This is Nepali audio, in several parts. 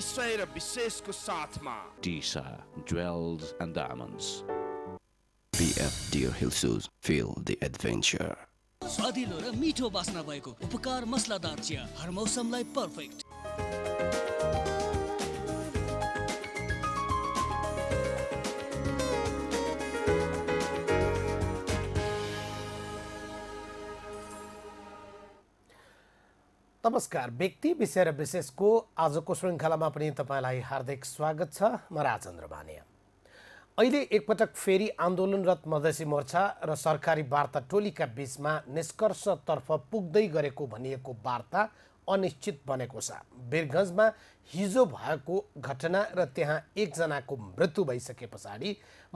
विषय र विशेषको साथमा Tisa Jewels and Diamonds PF Deer Hill Shoes. Feel the adventure. स्वादिलो र मिठो बास्ना भएको उपकार मसलादार चिया हर मौसमलाई पर्फेक्ट नमस्कार व्यक्ति विषय र विशेषको आजको श्रृङ्खलामा पनि तपाईँलाई हार्दिक स्वागत छ म राजेन्द्र भानिया अहिले एकपटक फेरि आन्दोलनरत मधेसी मोर्चा र सरकारी वार्ता टोलीका बिचमा निष्कर्षतर्फ पुग्दै गरेको भनिएको वार्ता अनिश्चित बनेको छ वीरगन्जमा हिजो भएको घटना र त्यहाँ एकजनाको मृत्यु भइसके पछाडि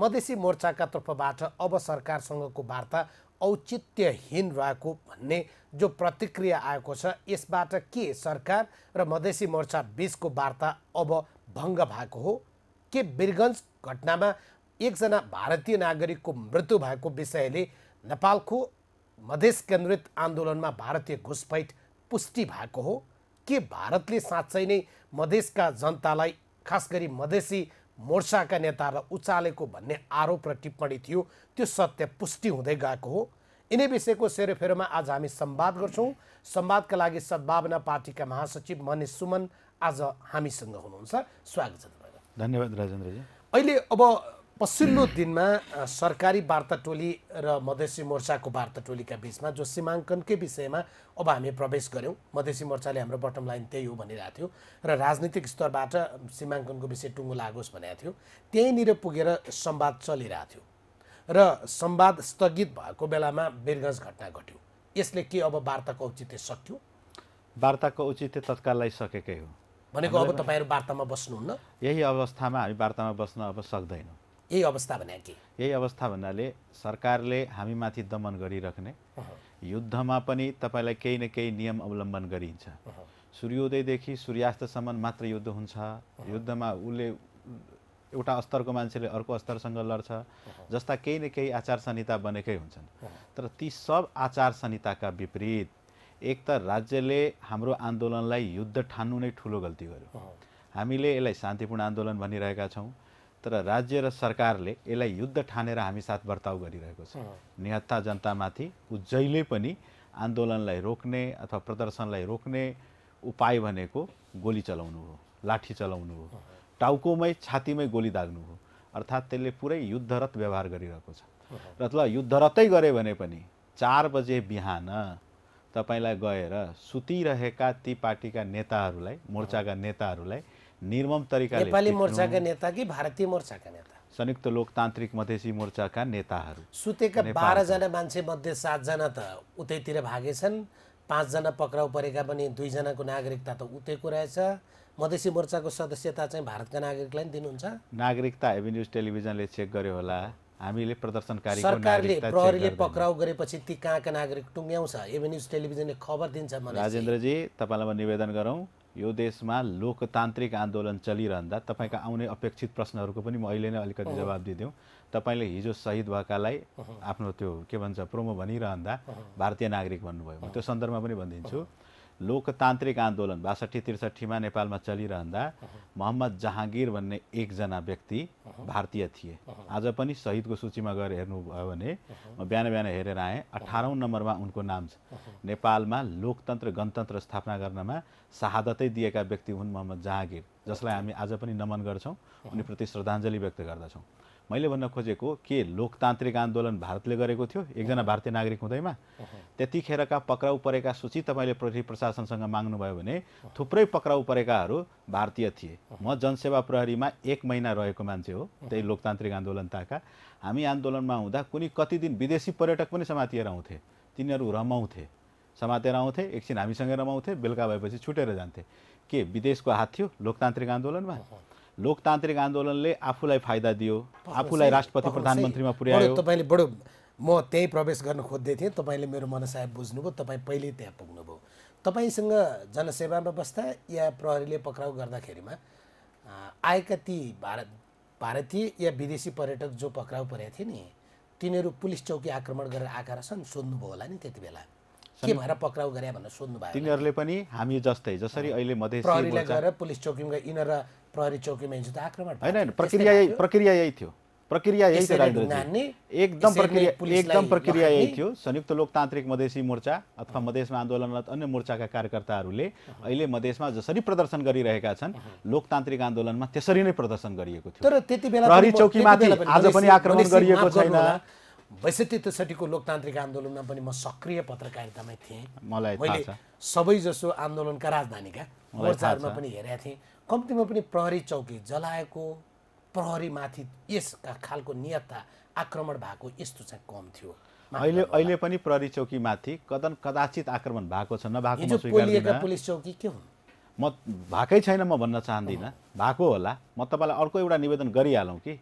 मधेसी मोर्चाका तर्फबाट अब सरकारसँगको वार्ता औचित्यहीन रहेको भन्ने जो प्रतिक्रिया आएको छ यसबाट के सरकार र मधेसी मोर्चा बिचको वार्ता अब भङ्ग भएको हो के बिरगन्ज घटनामा एकजना भारतीय नागरिकको मृत्यु भएको विषयले नेपालको मधेस केन्द्रित आन्दोलनमा भारतीय घुसपैठ पुष्टि भएको हो के भारतले साँच्चै नै मधेसका जनतालाई खास गरी मधेसी मोर्चाका नेताहरूलाई उचालेको भन्ने आरोप र टिप्पणी थियो त्यो सत्य पुष्टि हुँदै गएको हो यिनै विषयको सेरोफेरोमा आज हामी सम्वाद गर्छौँ सम्वादका लागि सद्भावना पार्टीका महासचिव मनिष सुमन आज हामीसँग हुनुहुन्छ स्वागत छ तपाईँलाई धन्यवाद राजेन्द्रजी अहिले अब पछिल्लो दिनमा सरकारी वार्ता टोली र मधेसी मोर्चाको वार्ता टोलीका बिचमा जो सीमाङ्कनकै विषयमा अब हामी प्रवेश गऱ्यौँ मधेसी मोर्चाले हाम्रो बटम लाइन त्यही हो भनिरहेको थियो र राजनीतिक स्तरबाट सीमाङ्कनको विषय टुङ्गो लागोस् भनेको थियो त्यहीँनिर पुगेर संवाद चलिरहेको थियो र सम्वाद स्थगित भएको बेलामा वीरगञ्ज घटना घट्यो यसले के अब वार्ताको औचित्य सक्यो वार्ताको औचित्य तत्काललाई सकेकै हो भनेको अब तपाईँहरू वार्तामा बस्नुहुन्न यही अवस्थामा हामी वार्तामा बस्न अब सक्दैनौँ यही अवस्था भने के यही अवस्था भन्नाले सरकारले हामीमाथि दमन गरिराख्ने युद्धमा पनि तपाईँलाई केही न केही नियम अवलम्बन गरिन्छ सूर्योदयदेखि सूर्यास्तसम्म मात्र युद्ध हुन्छ युद्धमा उसले एउटा स्तरको मान्छेले अर्को स्तरसँग लड्छ जस्ता केही न केही आचार संहिता बनेकै हुन्छन् तर ती सब आचार संहिताका विपरीत एक त राज्यले हाम्रो आन्दोलनलाई युद्ध ठान्नु नै ठुलो गल्ती गर्यो हामीले यसलाई शान्तिपूर्ण आन्दोलन भनिरहेका छौँ तर राज्य र सरकारले यसलाई युद्ध ठानेर हामी साथ बर्ताव गरिरहेको छ निहत्ता जनतामाथि ऊ जहिले पनि आन्दोलनलाई रोक्ने अथवा प्रदर्शनलाई रोक्ने उपाय भनेको गोली चलाउनु हो लाठी चलाउनु हो टाउकोमै छातीमै गोली दाग्नु हो अर्थात् त्यसले पुरै युद्धरत व्यवहार गरिरहेको छ र ल युद्धरतै गरे भने पनि चार बजे बिहान तपाईँलाई गएर सुतिरहेका ती पार्टीका नेताहरूलाई मोर्चाका नेताहरूलाई निर्मम तरिकाले नेपाली मोर्चाका नेता कि भारतीय मोर्चाका नेता संयुक्त लोकतान्त्रिक मधेसी मोर्चाका नेताहरू सुतेका बाह्रजना मान्छे मध्ये सातजना त उतैतिर भागेछन् पाँचजना पक्राउ परेका पनि दुईजनाको नागरिकता त उतैको रहेछ मधेसी मोर्चाको सदस्यता चाहिँ भारतका नागरिकलाई पनि दिनुहुन्छ नागरिकता हेभी न्युज टेलिभिजनले चेक गर्यो होला हामीले प्रदर्शनकारी सरकारले प्रहरीले पक्राउ गरेपछि ती कहाँका नागरिक टुङ्ग्याउँछ एभेन्युज टेलिभिजनले खबर दिन्छ राजेन्द्रजी तपाईँलाई म निवेदन गरौँ यो देशमा लोकतान्त्रिक आन्दोलन चलिरहँदा तपाईँका आउने अपेक्षित प्रश्नहरूको पनि म अहिले नै अलिकति जवाब दिदिउँ तपाईँले हिजो शहीद भएकालाई आफ्नो त्यो के भन्छ प्रोमो भनिरहँदा भारतीय नागरिक भन्नुभयो म त्यो सन्दर्भमा पनि भनिदिन्छु लोकतान्त्रिक आन्दोलन बासठी त्रिसठीमा नेपालमा चलिरहँदा मोहम्मद जहाँगिर भन्ने एकजना व्यक्ति भारतीय थिए आज पनि सहिदको सूचीमा गएर हेर्नुभयो भने म बिहान बिहान हेरेर आएँ अठारौँ नम्बरमा उनको नाम छ नेपालमा लोकतन्त्र गणतन्त्र स्थापना गर्नमा शहादतै दिएका व्यक्ति हुन् मोहम्मद जहाँगिर जसलाई हामी आज पनि नमन गर्छौँ उनीप्रति श्रद्धाञ्जली व्यक्त गर्दछौँ मैले भन्न खोजेको के लोकतान्त्रिक आन्दोलन भारतले गरेको थियो एकजना भारतीय नागरिक हुँदैमा त्यतिखेरका पक्राउ परेका सूची तपाईँले प्रहरी प्रशासनसँग माग्नुभयो भने थुप्रै पक्राउ परेकाहरू भारतीय थिए म जनसेवा प्रहरीमा एक महिना रहेको मान्छे हो त्यही लोकतान्त्रिक आन्दोलन ताका हामी आन्दोलनमा हुँदा कुनै कति दिन विदेशी पर्यटक पनि समातिएर आउँथे तिनीहरू रमाउँथे समातेर आउँथे एकछिन हामीसँगै रमाउँथे बेलुका भएपछि छुटेर जान्थे के विदेशको हात थियो लोकतान्त्रिक आन्दोलनमा लोकतान्त्रिक आन्दोलनले आफूलाई फाइदा दियो आफूलाई राष्ट्रपति प्रधानमन्त्रीमा पुर्यायो तपाईँले बडो म त्यहीँ प्रवेश गर्न खोज्दै थिएँ तपाईँले मेरो मनसाय बुझ्नुभयो तपाईँ पहिल्यै त्यहाँ पुग्नुभयो तपाईँसँग जनसेवामा बस्दा या प्रहरीले पक्राउ गर्दाखेरिमा आएका ती भारत भारतीय या विदेशी पर्यटक जो पक्राउ परेका थिए नि तिनीहरू पुलिस चौकी आक्रमण गरेर आएका रहेछन् सोध्नुभयो होला नि त्यति बेला के भएर पक्राउ गरे भनेर सोध्नुभयो भयो तिनीहरूले पनि हामी जस्तै जसरी अहिले मधेस गएर पुलिस चौकीमा यिनीहरू प्रहरी चौकीमा हिजो त आक्रमण होइन प्रक्रिया यही प्रक्रिया यही थियो प्रक्रिया यही थियो राजेन्द्रजी एकदम प्रक्रिया एकदम प्रक्रिया यही थियो संयुक्त लोकतान्त्रिक मधेसी मोर्चा अथवा मधेसमा आन्दोलनरत अन्य मोर्चाका कार्यकर्ताहरूले अहिले मधेसमा जसरी प्रदर्शन गरिरहेका छन् लोकतान्त्रिक आन्दोलनमा त्यसरी नै प्रदर्शन गरिएको थियो तर त्यति बेला प्रहरी चौकीमाथि आज पनि आक्रमण गरिएको छैन बैसठी त्रिसठीको लोकतान्त्रिक आन्दोलनमा पनि म सक्रिय पत्रकारितामै थिएँ मलाई सबै जसो आन्दोलनका राजधानीका मोर्चाहरूमा पनि हेरेका थिएँ कम्तीमा पनि प्रहरी चौकी जलाएको प्रहरीमाथि यसका खालको नियतता आक्रमण भएको यस्तो चाहिँ कम थियो अहिले अहिले पनि प्रहरी चौकीमाथि कदन कदाचित आक्रमण भएको छ नभएको पुलिस चौकी के हुन् म भएकै छैन म भन्न चाहदिनँ भएको होला म तपाईँलाई अर्को एउटा निवेदन गरिहालौँ कि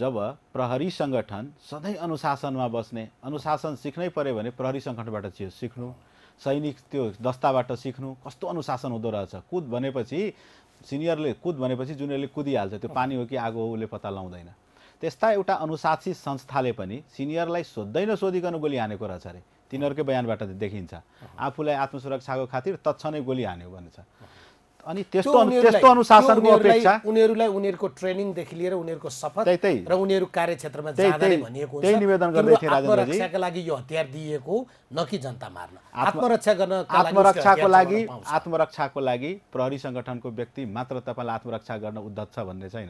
जब प्रहरी सङ्गठन सधैँ अनुशासनमा बस्ने अनुशासन सिक्नै पऱ्यो भने प्रहरी सङ्गठनबाट सिक्नु सैनिक त्यो दस्ताबाट सिक्नु कस्तो अनुशासन हुँदो रहेछ कुद भनेपछि सिनियरले कुद भनेपछि जुनियरले कुदिहाल्छ त्यो पानी हो कि आगो हो उसले पत्ता लाउँदैन त्यस्ता एउटा अनुशासित संस्थाले पनि सिनियरलाई सोद्धै नसोधिकन गोली हानेको रहेछ अरे तिनीहरूकै बयानबाट देखिन्छ आफूलाई आत्मसुरक्षाको खातिर तत्सनै गोली हान्यो भनेछ अनि त्यस्तो त्यस्तो अनुशासनको अपेक्षा उनीहरूलाई उनीहरूको ट्रेनिङदेखि लिएर उनीहरूको शपथ र उनीहरू कार्यक्षेत्रमा जाँदै भनिएको त्यही निवेदन गर्दै थिएँ आत्मरक्षाका लागि यो हतियार दिएको न कि जनता मार्न आत्मरक्षा गर्न आत्मरक्षाको लागि आत्मरक्षाको लागि प्रहरी सङ्गठनको व्यक्ति मात्र तपाईँलाई आत्मरक्षा गर्न उद्धत छ भन्ने छैन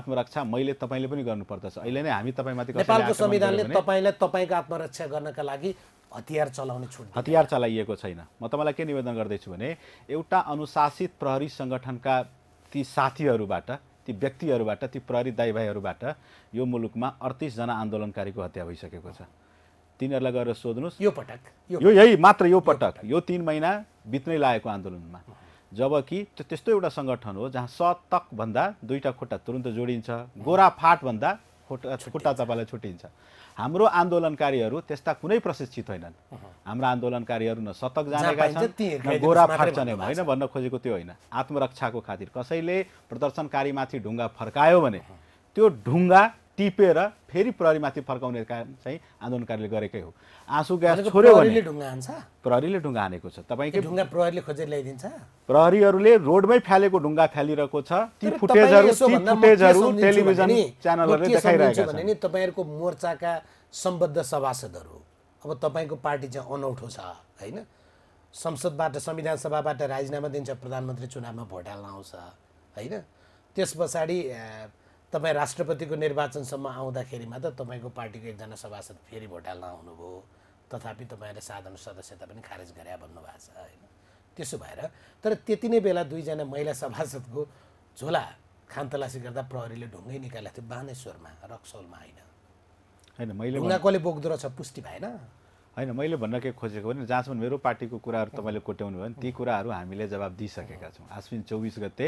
आत्मरक्षा मैले तपाईँले पनि गर्नुपर्दछ अहिले नै हामी तपाईँमाथि नेपालको संविधानले तपाईँलाई तपाईँको आत्मरक्षा गर्नका लागि हतियार चलाउने छुट हतियार चलाइएको छैन म तपाईँलाई के निवेदन गर्दैछु भने एउटा अनुशासित प्रहरी सङ्गठनका ती साथीहरूबाट ती व्यक्तिहरूबाट ती प्रहरी दाइभाइहरूबाट यो मुलुकमा अडतिसजना आन्दोलनकारीको हत्या भइसकेको छ तिनीहरूलाई गएर सोध्नुहोस् यो पटक यो यही मात्र यो पटक यो तिन महिना बित्नै लागेको आन्दोलनमा जबकि त्यो त्यस्तो एउटा सङ्गठन हो जहाँ सतकभन्दा दुईवटा खुट्टा तुरन्त जोडिन्छ गोराफाटभन्दा खुट्टा खुट्टा चापालाई छुट्टिन्छ हाम्रो आन्दोलनकारीहरू त्यस्ता कुनै प्रशिक्षित होइनन् हाम्रो आन्दोलनकारीहरू न शतक जानेका छन् न गोरा फाट्छन् होइन भन्न खोजेको त्यो होइन आत्मरक्षाको खातिर कसैले प्रदर्शनकारीमाथि ढुङ्गा फर्कायो भने त्यो ढुङ्गा टिपेर फेरि प्रहरीमाथि फर्काउने काम चाहिँ आन्दोलनकारीले गरेकै हो आँसु ग्यास छोड्यो भने ढुङ्गा हान्छ प्रहरीले ढुङ्गा हानेको छ तपाईँको ढुङ्गा प्रहरीले खोजेर ल्याइदिन्छ प्रहरीहरूले रोडमै फालेको ढुङ्गा फालिरहेको छ ती फुटेजहरू ती फुटेजहरू टेलिभिजन च्यानलहरूले देखाइरहेको छ भने तपाईँहरूको मोर्चाका सम्बद्ध सभासदहरू अब तपाईँको पार्टी चाहिँ अनौठो छ होइन संसदबाट संविधान सभाबाट राजीनामा दिन्छ प्रधानमन्त्री चुनावमा भोट हाल्न आउँछ होइन त्यस पछाडि तपाईँ राष्ट्रपतिको निर्वाचनसम्म आउँदाखेरिमा त तपाईँको पार्टीको एकजना सभासद फेरि भोट हाल्न आउनुभयो तथापि तपाईँहरूले साधारण सदस्यता पनि खारेज गरे भन्नुभएको छ होइन त्यसो भएर तर त्यति नै बेला दुईजना महिला सभासदको झोला खानतलासी गर्दा प्रहरीले ढुङ्गै निकालेको थियो बानेश्वरमा रक्सौलमा होइन होइन मैले ढुङ्गाकोले बोक्दो रहेछ पुष्टि भएन होइन मैले भन्न के खोजेको भने जहाँसम्म मेरो पार्टीको कुराहरू तपाईँले कोट्याउनु भयो भने ती कुराहरू हामीले जवाब दिइसकेका छौँ आश्विन चौबिस गते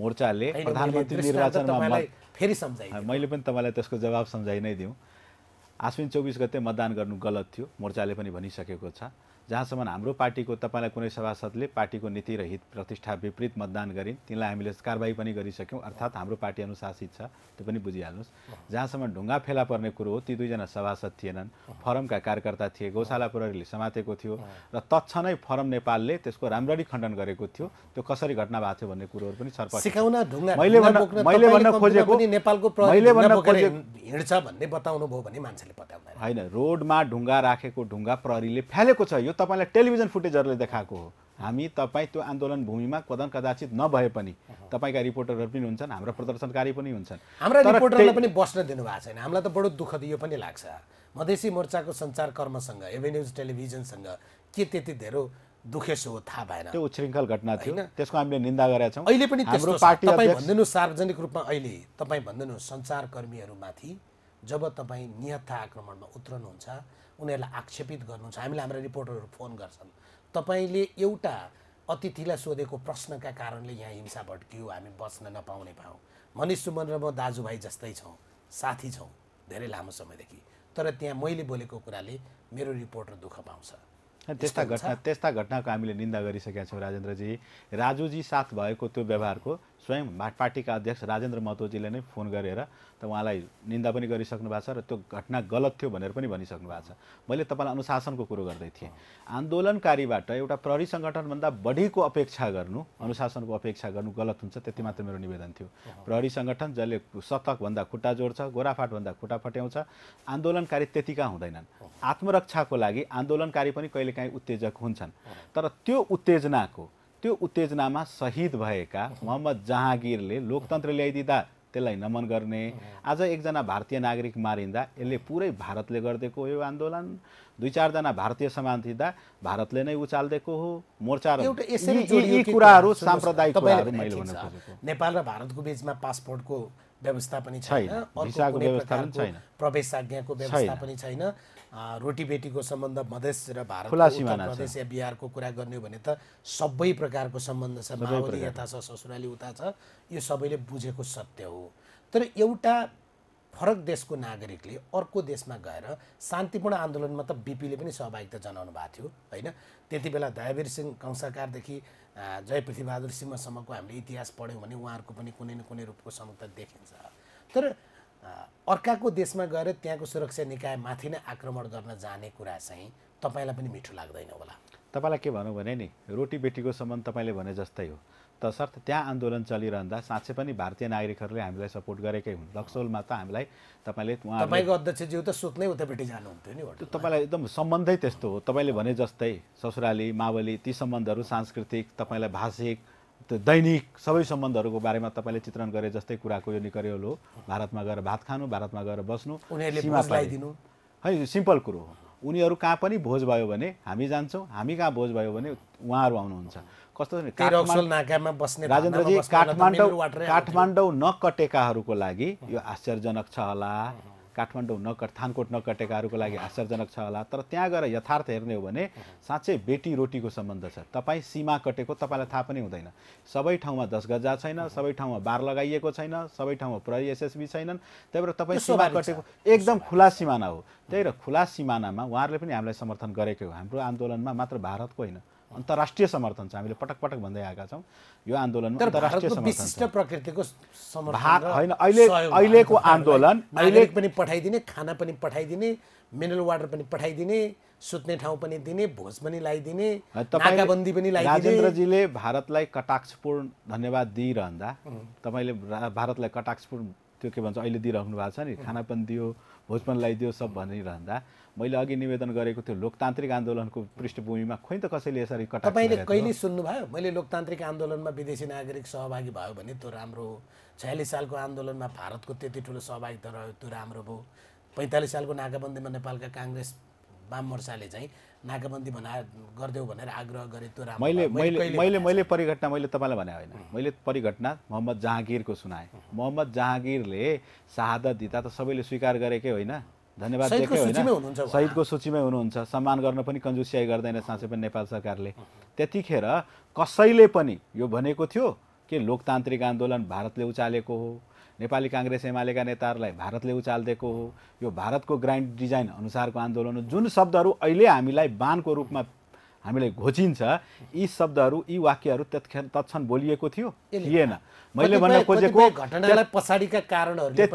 मोर्चाले प्रधानमन्त्री निर्वाचनमा फेरि मैले पनि तपाईँलाई त्यसको जवाब सम्झाइ नै दिउँ आश्विन चौबिस गते मतदान गर्नु गलत थियो मोर्चाले पनि भनिसकेको छ जहाँसम्म हाम्रो पार्टीको तपाईँलाई कुनै सभासदले पार्टीको नीति र हित प्रतिष्ठा विपरीत मतदान गरिन् तिनलाई हामीले कारवाही पनि गरिसक्यौँ अर्थात् हाम्रो पार्टी अनुशासित छ त्यो पनि बुझिहाल्नुहोस् जहाँसम्म ढुङ्गा फेला पर्ने कुरो हो ती दुईजना सभासद थिएनन् फरमका कार्यकर्ता थिए गौशाला प्रहरीले समातेको थियो र तत्क्षणै फरम नेपालले त्यसको राम्ररी खण्डन गरेको थियो त्यो कसरी घटना भएको थियो भन्ने कुरोहरू पनि सर्प होइन रोडमा ढुङ्गा राखेको ढुङ्गा प्रहरीले फ्यालेको छ यो तपाईँलाई टेलिभिजन फुटेजहरूले देखाएको हो हामी तपाईँ त्यो आन्दोलन भूमिमा कदन कदाचित नभए पनि तपाईँका रिपोर्टरहरू पनि हुन्छन् हाम्रा प्रदर्शनकारी पनि हुन्छन् हाम्रा रिपोर्टरलाई पनि बस्न दिनुभएको छैन हामीलाई त बडो दुःख दियो पनि लाग्छ मधेसी मोर्चाको सञ्चार कर्मसँग एभेन्युज टेलिभिजनसँग के त्यति धेरै दुखेसो थाहा भएन त्यो उच्छृङ्खल घटना थियो त्यसको हामीले निन्दा गरेका छौँ अहिले पनि हाम्रो पार्टी भनिदिनु सार्वजनिक रूपमा अहिले तपाईँ भनिदिनु सञ्चारकर्मीहरूमाथि जब तपाईँ नियत आक्रमणमा उत्रनुहुन्छ उनीहरूलाई आक्षेपित गर्नुहुन्छ हामीले हाम्रा रिपोर्टरहरू फोन गर्छन् तपाईँले एउटा अतिथिलाई सोधेको प्रश्नका कारणले यहाँ हिंसा भट्कियो हामी बस्न नपाउने पाऊँ मनिष सुमन र म दाजुभाइ जस्तै छौँ साथी छौँ धेरै लामो समयदेखि तर त्यहाँ मैले बोलेको कुराले मेरो रिपोर्टर दुःख पाउँछ त्यस्ता घटना त्यस्ता घटनाको हामीले निन्दा गरिसकेका छौँ राजेन्द्रजी राजुजी साथ भएको त्यो व्यवहारको स्वयं पार्टीका अध्यक्ष राजेन्द्र महतोजीले नै फोन गरेर त उहाँलाई निन्दा पनि गरिसक्नु भएको छ र त्यो घटना गलत थियो भनेर पनि भनिसक्नु भएको छ मैले तपाईँलाई अनुशासनको कुरो गर्दै थिएँ आन्दोलनकारीबाट एउटा प्रहरी सङ्गठनभन्दा बढीको अपेक्षा गर्नु अनुशासनको अपेक्षा गर्नु गलत हुन्छ त्यति मात्र मेरो निवेदन थियो प्रहरी सङ्गठन जसले शतकभन्दा खुट्टा जोड्छ गोराफाटभन्दा खुट्टा फट्याउँछ आन्दोलनकारी त्यतिका हुँदैनन् आत्मरक्षाको लागि आन्दोलनकारी पनि कहिलेकाहीँ उत्तेजक हुन्छन् तर त्यो उत्तेजनाको त्यो उत्तेजनामा शहीद भएका मोहम्मद जहाँगिरले लोकतन्त्र ल्याइदिँदा त्यसलाई नमन गर्ने आज एकजना भारतीय नागरिक मारिँदा यसले पुरै भारतले गरिदिएको हो यो आन्दोलन दुई चारजना भारतीय समान थिँदा भारतले नै उचालिदिएको हो मोर्चा कुराहरू साम्प्रदायिक नेपाल र भारतको बिचमा पासपोर्टको व्यवस्था पनि छैन प्रवेश आज्ञाको व्यवस्था पनि छैन रोटीबेटीको सम्बन्ध मधेस र भारत मधेस या बिहारको कुरा गर्ने हो भने त सबै प्रकारको सम्बन्ध छ माओली यता छ ससुराली उता छ यो सबैले बुझेको सत्य हो तर एउटा फरक देशको नागरिकले अर्को देशमा गएर शान्तिपूर्ण आन्दोलनमा त बिपीले पनि सहभागिता जनाउनु भएको थियो होइन त्यति बेला दयावीर सिंह कंसाकारदेखि जय पृथ्वीबहादुर सिंहसम्मको हामीले इतिहास पढ्यौँ भने उहाँहरूको पनि कुनै न कुनै रूपको समता देखिन्छ तर अर्काको देशमा गएर त्यहाँको सुरक्षा निकाय माथि नै आक्रमण गर्न जाने कुरा चाहिँ तपाईँलाई पनि मिठो लाग्दैन होला तपाईँलाई के भनौँ भने नि रोटी बेटीको सम्बन्ध तपाईँले भने जस्तै हो तसर्थ त्यहाँ आन्दोलन चलिरहँदा साँच्चै पनि भारतीय नागरिकहरूले हामीलाई सपोर्ट गरेकै हुन् लक्सोलमा त हामीलाई तपाईँले तपाईँको अध्यक्षज्यू त सुत्नै उतापट्टि जानुहुन्थ्यो नि तपाईँलाई एकदम सम्बन्धै त्यस्तो हो तपाईँले भने जस्तै ससुराली मावली ती सम्बन्धहरू सांस्कृतिक तपाईँलाई भाषिक त्यो दैनिक सबै सम्बन्धहरूको बारेमा तपाईँले चित्रण गरे जस्तै कुराको यो निकरेल भारतमा गएर भात खानु भारतमा गएर बस्नु है सिम्पल कुरो हो उनीहरू कहाँ पनि भोज भयो भने हामी जान्छौँ हामी कहाँ भोज भयो भने उहाँहरू आउनुहुन्छ कस्तो राजेन्द्रजी काठमाडौँ काठमाडौँ नकटेकाहरूको लागि यो आश्चर्यजनक छ होला काठमाडौँ नकट थानकोट नकटेकाहरूको लागि आश्चर्यजनक छ होला तर त्यहाँ गएर यथार्थ हेर्ने हो भने साँच्चै बेटी रोटीको सम्बन्ध छ तपाईँ सीमा कटेको तपाईँलाई थाहा पनि हुँदैन सबै ठाउँमा दस गजा छैन सबै ठाउँमा बार लगाइएको छैन सबै ठाउँमा प्रहरी एसएसबी छैनन् त्यही भएर तपाईँ सीमा कटेको एकदम खुला सिमाना हो त्यही र खुला सिमानामा उहाँहरूले पनि हामीलाई समर्थन गरेकै हो हाम्रो आन्दोलनमा मात्र भारतको होइन अन्तर्राष्ट्रिय समर्थन छ हामीले पटक पटक भन्दै आएका छौँ यो आन्दोलनमा अन्तर्राष्ट्रिय समर्थन प्रकृतिको समर्थन होइन अहिले अहिलेको आन्दोलन अहिले पनि पठाइदिने खाना पनि पठाइदिने मिनरल वाटर पनि पठाइदिने सुत्ने ठाउँ पनि दिने भोज पनि लगाइदिने तपाईँबन्दी पनि राजेन्द्रजीले भारतलाई कटाक्षपूर्ण धन्यवाद दिइरहँदा तपाईँले भारतलाई कटाक्षपूर्ण त्यो के भन्छ अहिले दिइराख्नु भएको छ नि खाना पनि दियो भोजपन ल्याइदियो सब भनिरहँदा मैले अघि निवेदन गरेको थियो लोकतान्त्रिक आन्दोलनको पृष्ठभूमिमा खोइ त कसैले यसरी कटा तपाईँले कहिले सुन्नुभयो मैले लोकतान्त्रिक आन्दोलनमा विदेशी नागरिक सहभागी भयो भने त्यो राम्रो हो छयालिस सालको आन्दोलनमा भारतको त्यति ठुलो सहभागिता रह्यो त्यो राम्रो भयो पैँतालिस सालको नाकाबन्दीमा नेपालका काङ्ग्रेस वाम मोर्चाले चाहिँ नाकाबन्दी बनाएर गरिदेऊ भनेर आग्रह गरे त्यो राम्रो मैले मैले मैले परिघटना मैले तपाईँलाई भने होइन मैले परिघटना मोहम्मद जहाँगिरको सुनाएँ मोहम्मद जहाँगिरले शहादत दिँदा त सबैले स्वीकार गरेकै होइन धन्यवाद दिएकै होइन शहीदको सूचीमै हुनुहुन्छ सम्मान गर्न पनि कन्जुसियाई गर्दैन साँच्चै पनि नेपाल सरकारले त्यतिखेर कसैले पनि यो भनेको थियो के लोकतान्त्रिक आन्दोलन भारतले उचालेको हो नेपाली काङ्ग्रेस एमालेका नेताहरूलाई भारतले उचालिदिएको हो यो भारतको ग्रान्ड डिजाइन अनुसारको आन्दोलन हो जुन शब्दहरू अहिले हामीलाई बाणको रूपमा हामीलाई घोचिन्छ यी शब्दहरू यी वाक्यहरू तत्क्षण तत्क्षण बोलिएको थियो थिएन मैले भन्न खोजेको घटनालाई पछाडिका कारणहरू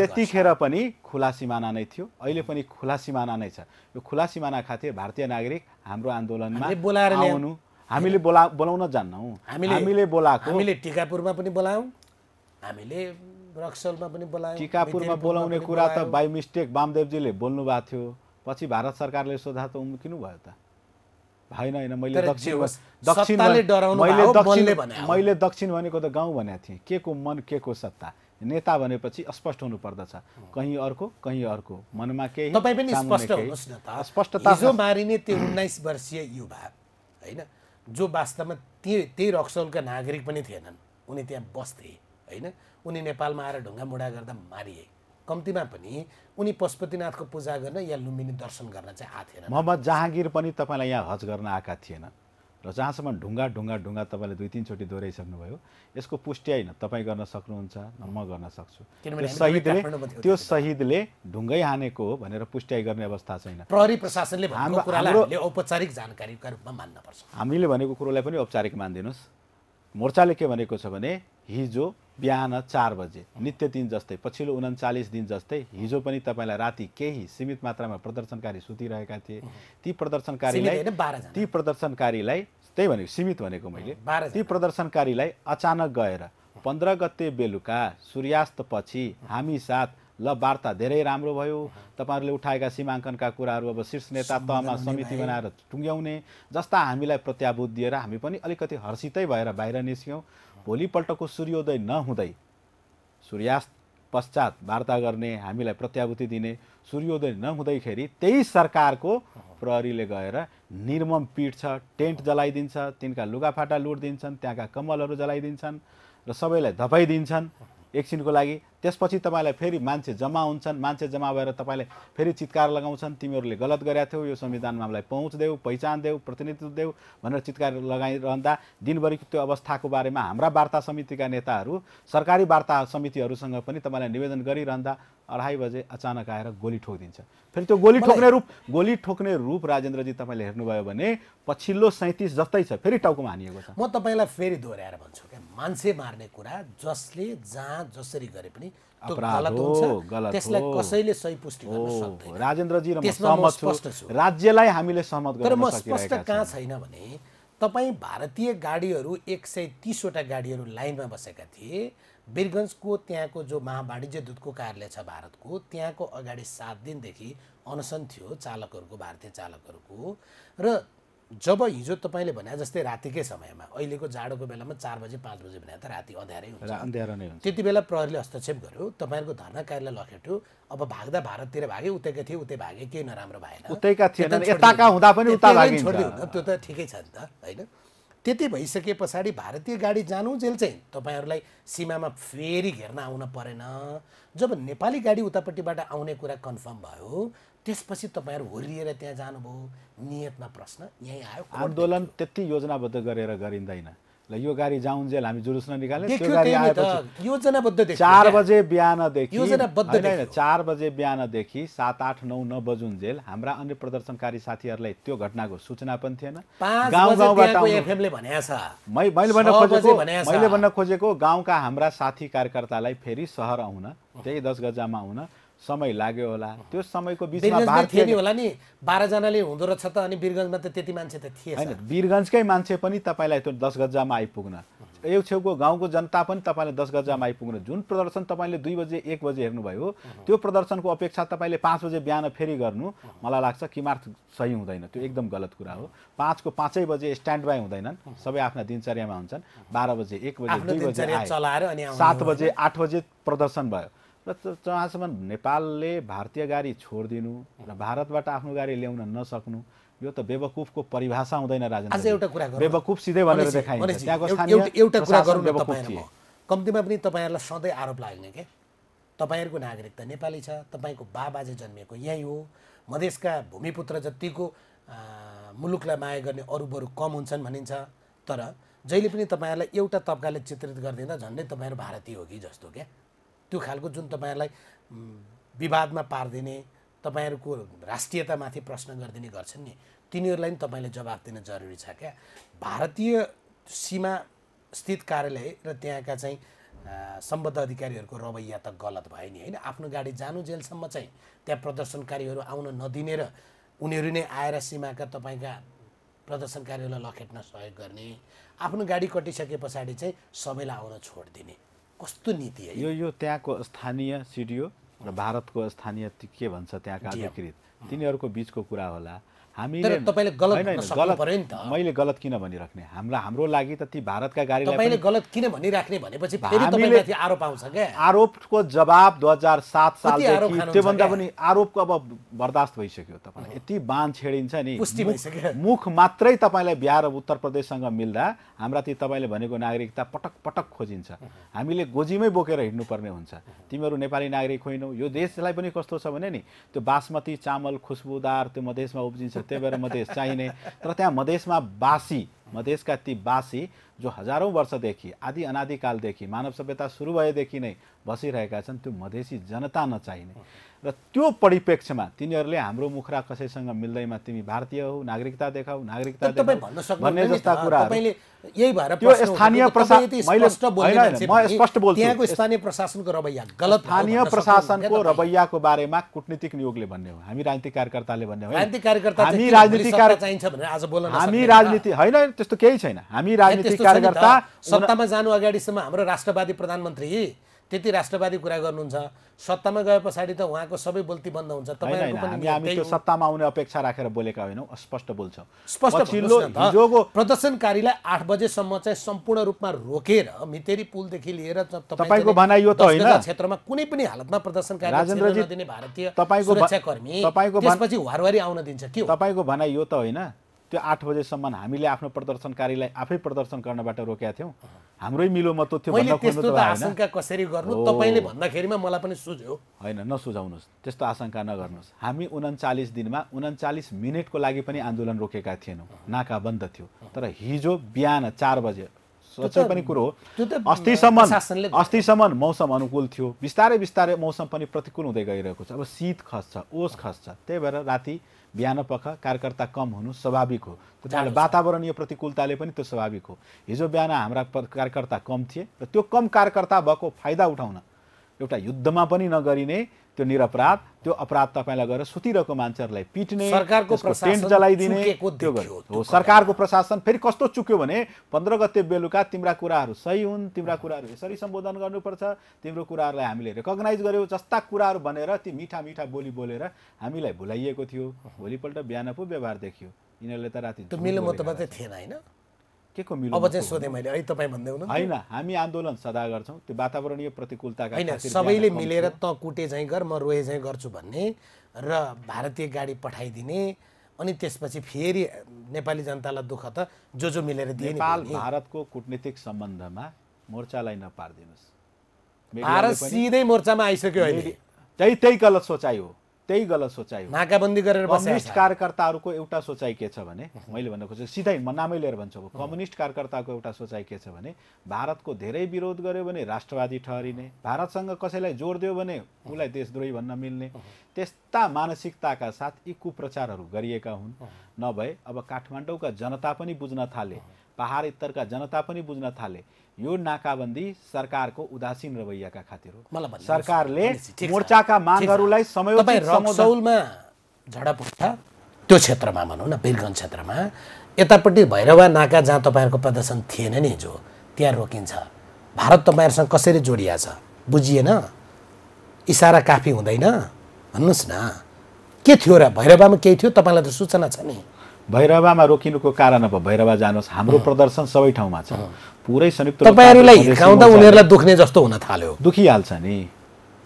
त्यतिखेर पनि खुला सिमाना नै थियो अहिले पनि खुला सिमाना नै छ यो खुला सिमाना खाथे भारतीय नागरिक हाम्रो आन्दोलनमा बोलाएर आउनु हामीले बोला बोलाउन जान्नौँ हामीले बोलाएको हामीले टिकापुरमा पनि बोलायौँ हामीले रक्सलमा पनि बोलायौँ टिकापुरमा बोलाउने कुरा त बाई मिस्टेक वामदेवजीले बोल्नु भएको थियो पछि भारत सरकारले सोधा त उम्किनु भयो त होइन होइन मैले दक्षिण मैले दक्षिण भनेको त गाउँ भनेको थिएँ के को मन के को सत्ता नेता भनेपछि स्पष्ट हुनुपर्दछ कहीँ अर्को कहीँ अर्को मनमा केही तपाईँ पनि स्पष्ट हुनुहोस् न स्पष्टता जो मारिने त्यो उन्नाइस वर्षीय युवा होइन जो वास्तवमा त्यही त्यही रक्सलका नागरिक पनि थिएनन् उनी त्यहाँ बस्थे होइन उनी नेपालमा आएर ढुङ्गा मुढा गर्दा मारिए कम्तीमा पनि उनी पशुपतिनाथको पूजा गर्न या लुम्बिनी दर्शन गर्न चाहिँ आएको थिएन मोहम्मद जहाँगिर पनि तपाईँलाई यहाँ हज गर्न आएका थिएन र जहाँसम्म ढुङ्गा ढुङ्गा ढुङ्गा तपाईँले दुई तिनचोटि दोहोऱ्याइसक्नुभयो यसको पुष्टि होइन तपाईँ गर्न सक्नुहुन्छ म गर्न सक्छु त्यो शहीदले त्यो शहीदले ढुङ्गै हानेको हो भनेर पुष्टि गर्ने अवस्था छैन प्रहरी प्रशासनले औपचारिक जानकारीका रूपमा मान्नुपर्छ हामीले भनेको कुरोलाई पनि औपचारिक मानिदिनुहोस् मोर्चाले के भनेको छ भने हिजो बिहान चार बजे नित्य दिन जस्तै पछिल्लो उन्चालिस दिन जस्तै हिजो पनि तपाईँलाई राति केही सीमित मात्रामा प्रदर्शनकारी सुतिरहेका थिए ती प्रदर्शनकारीलाई ती प्रदर्शनकारीलाई त्यही भनेको सीमित भनेको मैले ती प्रदर्शनकारीलाई अचानक गएर पन्ध्र गते बेलुका सूर्यास्तपछि हामी साथ ल वार्ता धेरै राम्रो भयो तपाईँहरूले उठाएका सीमाङ्कनका कुराहरू अब शीर्ष नेता तहमा समिति बनाएर टुङ्ग्याउने जस्ता हामीलाई प्रत्याभूत दिएर हामी पनि अलिकति हर्षितै भएर बाहिर निस्क्यौँ भोलिपल्टको सूर्योदय नहुँदै सूर्यास्त पश्चात वार्ता गर्ने हामीलाई प्रत्याभूति दिने सूर्योदय नहुँदैखेरि त्यही सरकारको प्रहरीले गएर निर्मम छ टेन्ट जलाइदिन्छ तिनका लुगाफाटा लुट दिन्छन् त्यहाँका कम्बलहरू जलाइदिन्छन् र सबैलाई धपाइदिन्छन् एकछिनको लागि त्यसपछि तपाईँलाई फेरि मान्छे जम्मा हुन्छन् मान्छे जम्मा भएर तपाईँलाई फेरि चित्कार लगाउँछन् तिमीहरूले गलत गरेका थियौ यो संविधानमा हामीलाई पहुँच देऊ पहिचान देऊ प्रतिनिधित्व देऊ भनेर चित्कार लगाइरहँदा दिनभरिको त्यो अवस्थाको बारेमा हाम्रा वार्ता समितिका नेताहरू सरकारी वार्ता समितिहरूसँग पनि तपाईँलाई निवेदन गरिरहँदा अढाई बजे अचानक आएर गोली ठोकिदिन्छ फेरि त्यो गोली ठोक्ने रूप गोली ठोक्ने रूप राजेन्द्रजी तपाईँले हेर्नुभयो भने पछिल्लो सैँतिस जस्तै छ फेरि टाउकोमा हानिएको छ म तपाईँलाई फेरि दोहोऱ्याएर भन्छु मान्छे मार्ने कुरा जसले जहाँ जसरी गरे पनि त्यसलाई कसैले सही पुष्टि गर्न सक्दैन राज्यलाई हामीले सहमत तर म स्पष्ट कहाँ छैन भने तपाईँ भारतीय गाडीहरू एक सय तिसवटा गाडीहरू लाइनमा बसेका थिए वीरगन्जको त्यहाँको जो महावाणिज्य दूतको कार्यालय छ भारतको त्यहाँको अगाडि सात दिनदेखि अनसन थियो चालकहरूको भारतीय चालकहरूको र जब हिजो तपाईँले भने जस्तै रातिकै समयमा अहिलेको जाडोको बेलामा चार बजे पाँच बजे भने त राति अँध्यारै हुन्छ अँध्यारो नै हुन्छ त्यति बेला प्रहरीले हस्तक्षेप गर्यो तपाईँहरूको कार्यलाई लखेट्यो अब भाग्दा भारततिर भागे उतैका थिए उतै भागे केही नराम्रो भएन उतैका हुँदा पनि उता त्यो त ठिकै छ नि त होइन त्यति भइसके पछाडि भारतीय गाडी जानु जेल चाहिँ तपाईँहरूलाई सीमामा फेरि घेर्न आउन परेन जब नेपाली गाडी उतापट्टिबाट आउने कुरा कन्फर्म भयो त्यसपछि तपाईँहरू होरिएर त्यहाँ जानुभयो नियतमा प्रश्न यहीँ आयो आन्दोलन त्यति योजनाबद्ध गरेर गरिँदैन ल यो गाडी जाउन्जेल हामी जुलुस निकाल्ने त्यो गाडी आएपछि योजनाबद्ध चार बजे बिहानदेखि योजनाबद्ध चार बजे बिहानदेखि सात आठ नौ नौ बजुन्जेल हाम्रा अन्य प्रदर्शनकारी साथीहरूलाई त्यो घटनाको सूचना पनि थिएन मैले भन्न खोजेको गाउँका हाम्रा साथी कार्यकर्तालाई फेरि सहर आउन त्यही दस गजामा आउन समय लाग्यो होला त्यो समयको बिचमा होला नि बाह्रजनाले हुँदो रहेछ त अनि वीरगञ्जमा त त्यति मान्छे त थिए होइन बिरगन्जकै मान्छे पनि तपाईँलाई त्यो दस गजामा आइपुग्न यो छेउको गाउँको जनता पनि तपाईँले दस गजामा आइपुग्न जुन प्रदर्शन तपाईँले दुई बजे एक बजे हेर्नुभयो त्यो प्रदर्शनको अपेक्षा तपाईँले पाँच बजे बिहान फेरि गर्नु मलाई लाग्छ किमार्थ सही हुँदैन त्यो एकदम गलत कुरा हो पाँचको पाँचै बजे स्ट्यान्ड बाई हुँदैनन् सबै आफ्ना दिनचर्यामा हुन्छन् बाह्र बजे एक बजे दुई बजे सात बजे आठ बजे प्रदर्शन भयो र जहाँसम्म नेपालले भारतीय गाडी छोडिदिनु र भारतबाट आफ्नो गाडी ल्याउन नसक्नु यो त बेवकुफको परिभाषा हुँदैन सिधै भनेर देखाइन्छ कम्तीमा पनि तपाईँहरूलाई सधैँ आरोप लाग्ने के तपाईँहरूको नागरिकता नेपाली छ तपाईँको बाबाजे जन्मिएको यहीँ हो मधेसका भूमिपुत्र जतिको मुलुकलाई माया गर्ने अरू बरू कम हुन्छन् भनिन्छ तर जहिले पनि तपाईँहरूलाई एउटा तबकाले चित्रित गरिदिँदा झन्डै तपाईँहरू भारतीय हो कि जस्तो क्या त्यो खालको जुन तपाईँहरूलाई विवादमा पारिदिने तपाईँहरूको राष्ट्रियतामाथि प्रश्न गरिदिने गर्छन् नि तिनीहरूलाई पनि तपाईँले जवाब दिन जरुरी छ क्या भारतीय सीमा स्थित कार्यालय र त्यहाँका चाहिँ सम्बद्ध अधिकारीहरूको रवैया त गलत भयो नि होइन आफ्नो गाडी जानु जेलसम्म चाहिँ त्यहाँ प्रदर्शनकारीहरू आउन नदिने र उनीहरू नै आएर सीमाका तपाईँका प्रदर्शनकारीहरूलाई लखेट्न सहयोग गर्ने आफ्नो गाडी कटिसके पछाडि चाहिँ सबैलाई आउन छोडिदिने कस्तो नीति यो यो त्यहाँको स्थानीय सिडिओ र भारतको स्थानीय के भन्छ त्यहाँका अधिकृत तिनीहरूको बिचको कुरा होला हामीले तपाईँले गलत नि त मैले गलत किन भनिराख्ने हाम्रो हाम्रो लागि त ती भारतका गाडीलाई गलत किन भनिराख्ने भनेपछि आरोप आउँछ क्या आरोपको जवाब दुई हजार सात सालदेखि त्योभन्दा पनि आरोपको अब बर्दास्त भइसक्यो तपाईँलाई यति बाँध छेडिन्छ नि मुख मात्रै तपाईँलाई बिहार उत्तर प्रदेशसँग मिल्दा हाम्रा ती तपाईँले भनेको नागरिकता पटक पटक खोजिन्छ हामीले गोजीमै बोकेर हिँड्नुपर्ने हुन्छ तिमीहरू नेपाली नागरिक होइनौ यो देशलाई पनि कस्तो छ भने नि त्यो बासमती चामल खुसबुदार त्यो मधेसमा उब्जिन्छ त्यही भएर मधेस चाहिने तर त्यहाँ मधेसमा बासी मधेसका ती बासी जो हजारौँ वर्षदेखि आदि अनादिकालदेखि मानव सभ्यता सुरु भएदेखि नै बसिरहेका छन् त्यो मधेसी जनता नचाहिने र त्यो परिप्रेक्ष्यमा तिनीहरूले हाम्रो मुखरा कसैसँग मिल्दैमा तिमी भारतीय हौ नागरिकता देखाऊ नागरिकता भन्ने जस्ता कुरा यही भएर त्यो स्थानीय स्थानीय प्रशासनको रवैयाको बारेमा कुटनीतिक नियोगले भन्ने हो हामी राजनीतिक कार्यकर्ताले भन्ने हामी राजनीतिक हामी राजनीति होइन त्यस्तो केही छैन हामी राजनीतिक कार्यकर्ता सत्तामा जानु अगाडिसम्म हाम्रो राष्ट्रवादी प्रधानमन्त्री त्यति राष्ट्रवादी कुरा गर्नुहुन्छ सत्तामा गए पछाडि त उहाँको सबै बोल्ती बन्द हुन्छ त्यो सत्तामा आउने अपेक्षा राखेर बोलेका होइनौँ स्पष्ट बोल्छौँ स्पष्ट हिजोको प्रदर्शनकारीलाई आठ बजेसम्म चाहिँ सम्पूर्ण रूपमा रोकेर मितेरी पुलदेखि लिएर तपाईँको भनाइ यो त होइन क्षेत्रमा कुनै पनि हालतमा प्रदर्शनकारी भारतीय सुरक्षाकर्मी त्यसपछि हारवारी आउन दिन्छ के तपाईँको भनाइ यो त होइन त्यो आठ बजेसम्म हामीले आफ्नो प्रदर्शनकारीलाई आफै प्रदर्शन गर्नबाट रोकेका थियौँ हाम्रै मिलोमतो थियो आशंका कसरी गर्नु तपाईँले भन्दाखेरिमा मलाई पनि सुझ्यो होइन नसुझाउनुहोस् त्यस्तो आशंका नगर्नुहोस् हामी उन्चालिस दिनमा उन्चालिस मिनटको लागि पनि आन्दोलन रोकेका थिएनौँ नाका बन्द थियो तर हिजो बिहान चार बजे सोचे पनि कुरो हो अस्तिसम्म अस्तिसम्म मौसम अनुकूल थियो बिस्तारै बिस्तारै मौसम पनि प्रतिकूल हुँदै गइरहेको छ अब शीत खस्छ ओस खस्छ त्यही भएर राति बिहान पख कार्यकर्ता कम हुनु स्वाभाविक हो त्यसले वातावरणीय प्रतिकूलताले पनि त्यो स्वाभाविक हो हिजो बिहान हाम्रा कार्यकर्ता कम थिए र त्यो कम कार्यकर्ता भएको फाइदा उठाउन एउटा युद्धमा पनि नगरिने त्यो निरपराध त्यो अपराध तपाईँलाई गएर सुतिरहेको मान्छेहरूलाई पिट्ने सरकारको टेन्ट जलाइदिने त्यो हो सरकारको प्रशासन फेरि कस्तो चुक्यो भने पन्ध्र गते बेलुका तिम्रा कुराहरू सही हुन् तिम्रा कुराहरू यसरी सम्बोधन गर्नुपर्छ तिम्रो कुराहरूलाई हामीले रेकग्नाइज गऱ्यौँ जस्ता कुराहरू भनेर ती मिठा मिठा बोली बोलेर हामीलाई भुलाइएको थियो भोलिपल्ट बिहान पो व्यवहार देखियो यिनीहरूले त राति मिल्नु मतलब थिएन होइन के को मिलो अब चाहिँ सोधेँ मैले है तपाईँ भन्दै हुनु होइन हामी आन्दोलन सदा गर्छौँ त्यो वातावरणीय प्रतिकूलताका होइन सबैले मिलेर त कुटे चाहिँ गर म रोए चाहिँ गर्छु भन्ने र भारतीय गाडी पठाइदिने अनि त्यसपछि फेरि नेपाली जनतालाई दुःख त जो जो मिलेर दिए नेपाल भारतको कुटनीतिक सम्बन्धमा मोर्चालाई नपारिदिनुहोस् भारत सिधै मोर्चामा आइसक्यो अहिले त्यही त्यही गलत सोचाइ हो त्यही गलत सोचाइ हो नाकाबन्दी गरेर कम्युनिस्ट कार्यकर्ताहरूको एउटा सोचाइ के छ भने मैले भन्नु खोजेको सिधै म नामै लिएर भन्छु अब कम्युनिस्ट कार्यकर्ताको एउटा सोचाइ के छ भने भारतको धेरै विरोध गर्यो भने राष्ट्रवादी ठहरिने भारतसँग कसैलाई जोड दियो भने उसलाई देशद्रोही भन्न मिल्ने त्यस्ता मानसिकताका साथ यी कुप्रचारहरू गरिएका हुन् नभए अब काठमाडौँका जनता पनि बुझ्न थाले पहाड उत्तरका जनता पनि बुझ्न थाले यो नाकाबन्दी सरकारको उदासीन रवैयाका खातिर हो सरकारले मोर्चाका मागहरूलाई समयमा झडापुट्टा त्यो क्षेत्रमा भनौँ न वीरगञ्ज क्षेत्रमा यतापट्टि भैरवा नाका जहाँ तपाईँहरूको प्रदर्शन थिएन नि हिजो त्यहाँ रोकिन्छ भारत तपाईँहरूसँग कसरी जोडिया छ बुझिएन इसारा काफी हुँदैन भन्नुहोस् न के थियो र भैरवामा केही थियो तपाईँलाई त सूचना छ नि भैरवामा रोकिनुको कारण अब भैरवा जानुहोस् हाम्रो प्रदर्शन सबै ठाउँमा छ पुरै संयुक्त तपाईँहरूलाई हिर्काउँदा उनीहरूलाई दुख्ने जस्तो हुन थाल्यो दुखिहाल्छ नि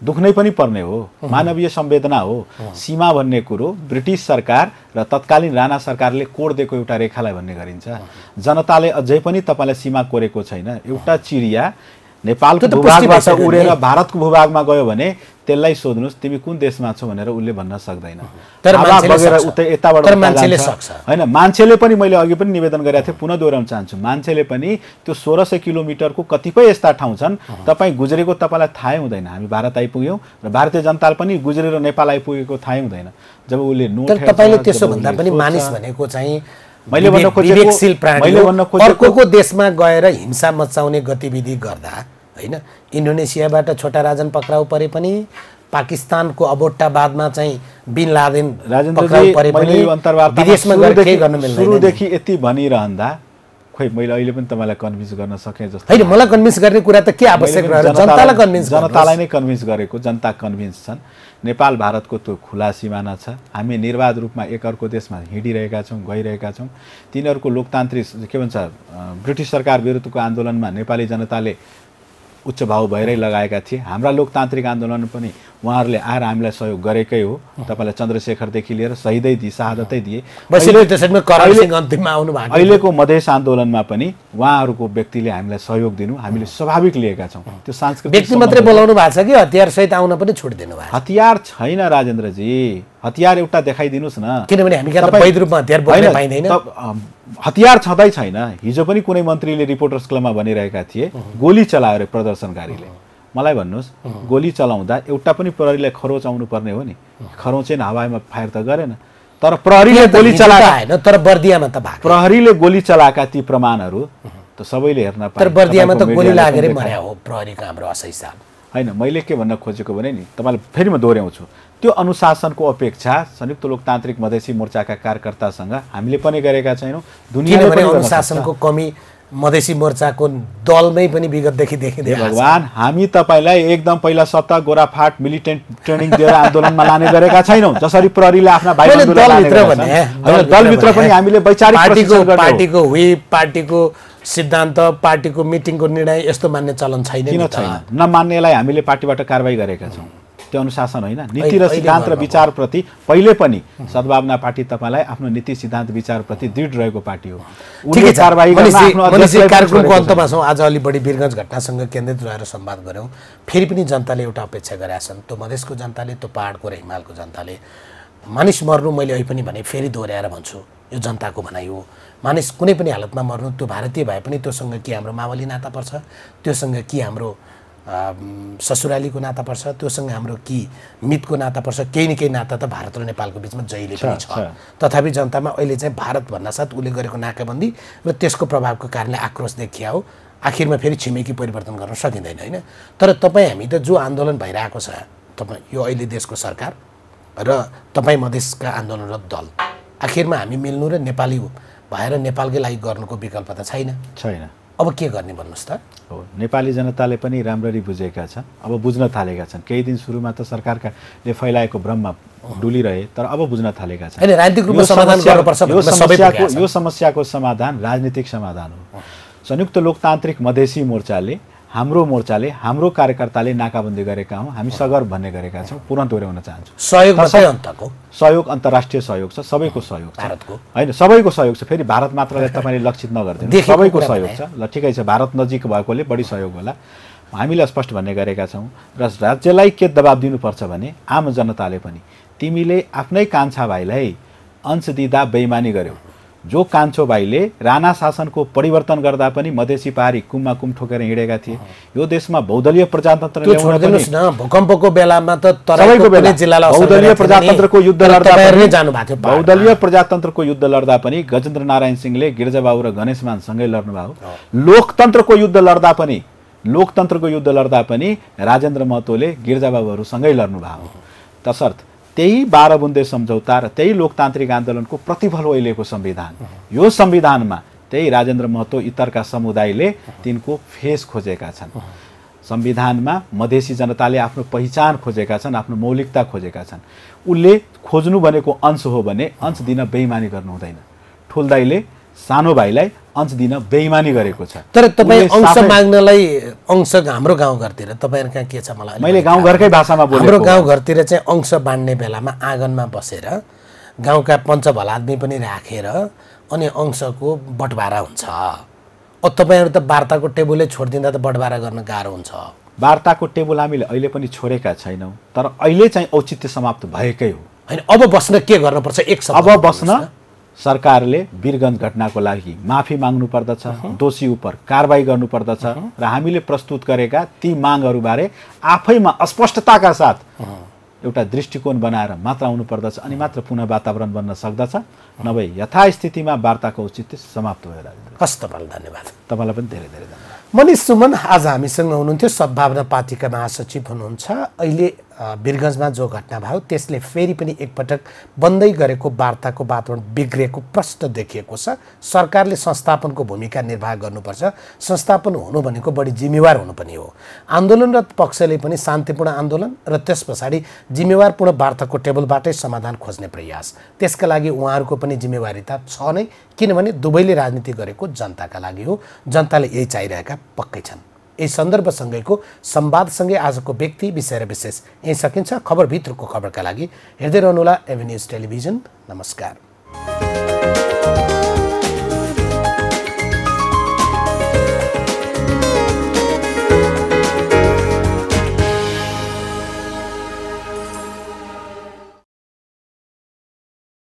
दुख्नै पनि पर्ने हो मानवीय संवेदना हो सीमा भन्ने कुरो ब्रिटिस सरकार र तत्कालीन राणा सरकारले कोड दिएको एउटा रेखालाई भन्ने गरिन्छ जनताले अझै पनि तपाईँलाई सीमा कोरेको छैन एउटा चिरिया नेपालको भूभागबाट उडेर भारतको भूभागमा गयो भने त्यसलाई सोध्नुहोस् तिमी कुन देशमा छौ भनेर उसले भन्न सक्दैन तर यताबाट होइन मान्छेले पनि मैले अघि पनि निवेदन गरेको थिएँ पुनः दोहोऱ्याउन चाहन्छु मान्छेले पनि त्यो सोह्र सय किलोमिटरको कतिपय यस्ता ठाउँ छन् तपाईँ गुजरेको तपाईँलाई थाहै हुँदैन हामी भारत आइपुग्यौँ र भारतीय जनताले पनि गुजरेर नेपाल आइपुगेको थाहै हुँदैन जब उसले तपाईँले त्यसो भन्दा पनि मानिस भनेको चाहिँ मैले भन्न खोजेको देशमा गएर हिंसा मचाउने गतिविधि गर्दा होइन इन्डोनेसियाबाट छोटा राजन पक्राउ परे पनि पाकिस्तानको अबोट्टाबादमा चाहिँ बिन लादेन पक्राउ सुरुदेखि यति भनिरहँदा खोइ मैले अहिले पनि तपाईँलाई कन्भिन्स गर्न सकेँ जस्तो होइन मलाई कन्भिन्स गर्ने कुरा त के आवश्यक जनतालाई कन्भिन्स जनतालाई नै कन्भिन्स गरेको जनता कन्भिन्स छन् नेपाल भारतको त्यो खुला सिमाना छ हामी निर्वाध रूपमा एकअर्को देशमा हिँडिरहेका छौँ गइरहेका छौँ तिनीहरूको लोकतान्त्रिक के भन्छ ब्रिटिस सरकार विरुद्धको आन्दोलनमा नेपाली जनताले उच्च भाव भएरै लगाएका थिए हाम्रा लोकतान्त्रिक आन्दोलन पनि उहाँहरूले आएर हामीलाई सहयोग गरेकै हो तपाईँलाई चन्द्रशेखरदेखि लिएर सहीदै दिए शहादतै दिए अहिलेको मधेस आन्दोलनमा पनि उहाँहरूको व्यक्तिले हामीलाई सहयोग दिनु हामीले स्वाभाविक लिएका छौँ त्यो सांस्कृतिक व्यक्ति मात्रै बोलाउनु भएको छ कि हतियार सहित आउन पनि छुट भयो हतियार छैन राजेन्द्रजी हतियार एउटा देखाइदिनुहोस् न किनभने हामी हतियार छँदै छैन हिजो पनि कुनै मन्त्रीले रिपोर्टर्स क्लबमा भनिरहेका थिए गोली चलायो अरे प्रदर्शनकारीले मलाई भन्नुहोस् गोली चलाउँदा एउटा पनि प्रहरीलाई खरोच आउनु पर्ने हो नि खरोचेन हावामा फायर त गरेन तर प्रहरीले गोली चलाएन तर बर्दियामा त प्रहरीले गोली चलाएका ती प्रमाणहरू त सबैले हेर्न तर बर्दियामा त गोली लागेर मर्या हो प्रहरीको हाम्रो असै साल होइन मैले के भन्न खोजेको भने नि तपाईँलाई फेरि म दोहोऱ्याउँछु त्यो अनुशासनको अपेक्षा संयुक्त लोकतान्त्रिक मधेसी मोर्चाका कार्यकर्तासँग हामीले पनि गरेका छैनौँ दुनियाँ अनुशासनको कमी मधेसी मोर्चाको दलमै पनि विगतदेखि देखिँदै भगवान् हामी तपाईँलाई एकदम पहिला सत्ता गोराफाट मिलिटेन्ट ट्रेनिङ दिएर आन्दोलनमा लाने गरेका छैनौँ जसरी प्रहरीले आफ्ना भाइ दलभित्र भने दलभित्र पनि हामीले वैचारिक पार्टीको पार्टीको विप पार्टीको सिद्धान्त पार्टीको मिटिङको निर्णय यस्तो मान्ने चलन छैन नमान्नेलाई हामीले पार्टीबाट कारवाही गरेका छौँ त्यो अनुशासन होइन नीति र सिद्धान्त र विचारप्रति पहिले पनि सद्भावना पार्टी तपाईँलाई आफ्नो नीति सिद्धान्त विचारप्रति दृढ रहेको पार्टी हो कार्यक्रमको अन्तमा छौँ आज अलि बढी वीरगञ्ज घटनासँग केन्द्रित रहेर संवाद गऱ्यौँ फेरि पनि जनताले एउटा अपेक्षा गरेका छन् त्यो मधेसको जनताले त्यो पाहाडको र हिमालको जनताले मानिस मर्नु मैले अहिले पनि भने फेरि दोहोऱ्याएर भन्छु यो जनताको भनाइ हो मानिस कुनै पनि हालतमा मर्नु त्यो भारतीय भए पनि त्योसँग के हाम्रो मावली नाता पर्छ त्योसँग के हाम्रो ससुरालीको नाता पर्छ त्योसँग हाम्रो कि मितको नाता पर्छ केही न केही नाता त भारत र नेपालको बिचमा जहिले पनि छ तथापि जनतामा अहिले चाहिँ भारत साथ उसले गरेको नाकाबन्दी र त्यसको प्रभावको कारणले आक्रोश देखिया हो आखिरमा फेरि छिमेकी परिवर्तन गर्न सकिँदैन होइन तर तपाईँ हामी त जो आन्दोलन भइरहेको छ तपाईँ यो अहिले देशको सरकार र तपाईँ मधेसका आन्दोलनरत दल आखिरमा हामी मिल्नु र नेपाली भएर नेपालकै लागि गर्नुको विकल्प त छैन छैन अब के गर्ने भन्नुहोस् त हो नेपाली जनताले पनि राम्ररी बुझेका छन् अब बुझ्न थालेका छन् केही दिन सुरुमा त सरकारकाले फैलाएको भ्रममा डुलिरहे तर अब बुझ्न थालेका छन् यो समस्याको समाधान राजनीतिक समाधान हो संयुक्त लोकतान्त्रिक मधेसी मोर्चाले हाम्रो मोर्चाले हाम्रो कार्यकर्ताले नाकाबन्दी गरेका हौँ हामी सगर भन्ने गरेका छौँ तुरन्त दोहोऱ्याउन चाहन्छौँ सहयोग सहयोग अन्तर्राष्ट्रिय सहयोग छ सबैको सहयोग भारतको होइन सबैको सहयोग छ फेरि भारत मात्रलाई तपाईँले लक्षित नगरिदिनु सबैको सहयोग छ ल ठिकै छ भारत नजिक भएकोले बढी सहयोग होला हामीले स्पष्ट भन्ने गरेका छौँ र राज्यलाई के दबाब दिनुपर्छ भने आम जनताले पनि तिमीले आफ्नै कान्छा भाइलाई अंश दिँदा बेइमानी गर्यौ जो कान्छो भाइले राणा शासनको परिवर्तन गर्दा पनि मधेसी पहाडी कुममा कुम ठोकेर हिँडेका थिए यो देशमा बहुदलीय प्रजातन्त्र भूकम्पको बेलामा त बहुदलीय प्रजातन्त्रको युद्ध लड्दा बहुदलीय प्रजातन्त्रको युद्ध लड्दा पनि गजेन्द्र नारायण सिंहले गिर्जाबाबु र गणेशमानसँगै लड्नुभयो लोकतन्त्रको युद्ध लड्दा पनि लोकतन्त्रको युद्ध लड्दा पनि राजेन्द्र महतोले गिर्जाबाबुहरूसँगै लड्नुभयो तसर्थ त्यही बाह्र बुन्दे सम्झौता र त्यही लोकतान्त्रिक आन्दोलनको प्रतिफल अहिलेको संविधान यो संविधानमा त्यही राजेन्द्र महतो इतरका समुदायले तिनको फेस खोजेका छन् संविधानमा मधेसी जनताले आफ्नो पहिचान खोजेका छन् आफ्नो मौलिकता खोजेका छन् उसले खोज्नु भनेको अंश हो भने अंश दिन बेइमानी गर्नु हुँदैन ठुल्दाइले सानो भाइलाई अंश दिन बेइमानी गरेको छ तर तपाईँ अंश माग्नलाई अंश हाम्रो गाउँघरतिर तपाईँहरू कहाँ के छ मलाई मैले गाउँघरकै भाषामा बोलेँ हाम्रो गाउँघरतिर चाहिँ अंश बाँड्ने बेलामा आँगनमा बसेर गाउँका पञ्च भलाद्मी पनि राखेर अनि अंशको बटवारा हुन्छ तपाईँहरू त वार्ताको टेबलै छोडिदिँदा त बटवारा गर्न गाह्रो हुन्छ वार्ताको टेबल हामीले अहिले पनि छोडेका छैनौँ तर अहिले चाहिँ औचित्य समाप्त भएकै हो होइन अब बस्न के गर्नुपर्छ एक अब बस्न सरकारले वीरगन्ज घटनाको लागि माफी माग्नु पर्दछ दोषी उप कारवाही गर्नुपर्दछ र हामीले प्रस्तुत गरेका ती मागहरूबारे आफैमा अस्पष्टताका साथ एउटा दृष्टिकोण बनाएर मात्र आउनुपर्दछ अनि मात्र पुनः वातावरण बन्न सक्दछ नभए यथास्थितिमा वार्ताको औचित्य समाप्त भएर हस्त धन्यवाद तपाईँलाई पनि धेरै धेरै धन्यवाद मनिष सुमन आज हामीसँग हुनुहुन्थ्यो सद्भावना पार्टीका महासचिव हुनुहुन्छ अहिले वीरगन्जमा जो घटना भयो त्यसले फेरि पनि एकपटक बन्दै गरेको वार्ताको वातावरण बिग्रिएको प्रश्न देखिएको छ सरकारले संस्थापनको भूमिका निर्वाह गर्नुपर्छ संस्थापन हुनु भनेको बढी जिम्मेवार हुनु पनि हो आन्दोलनरत पक्षले पनि शान्तिपूर्ण आन्दोलन र त्यस पछाडि जिम्मेवारपूर्ण वार्ताको टेबलबाटै समाधान खोज्ने प्रयास त्यसका लागि उहाँहरूको पनि जिम्मेवारीता छ नै किनभने दुवैले राजनीति गरेको जनताका लागि हो जनताले यही चाहिरहेका पक्कै छन् यही सन्दर्भसँगैको संवादसँगै आजको व्यक्ति विषय र विशेष यहीँ सकिन्छ खबरभित्रको खबरका लागि हेर्दै रहनुहोला एभेन्युज टेलिभिजन नमस्कार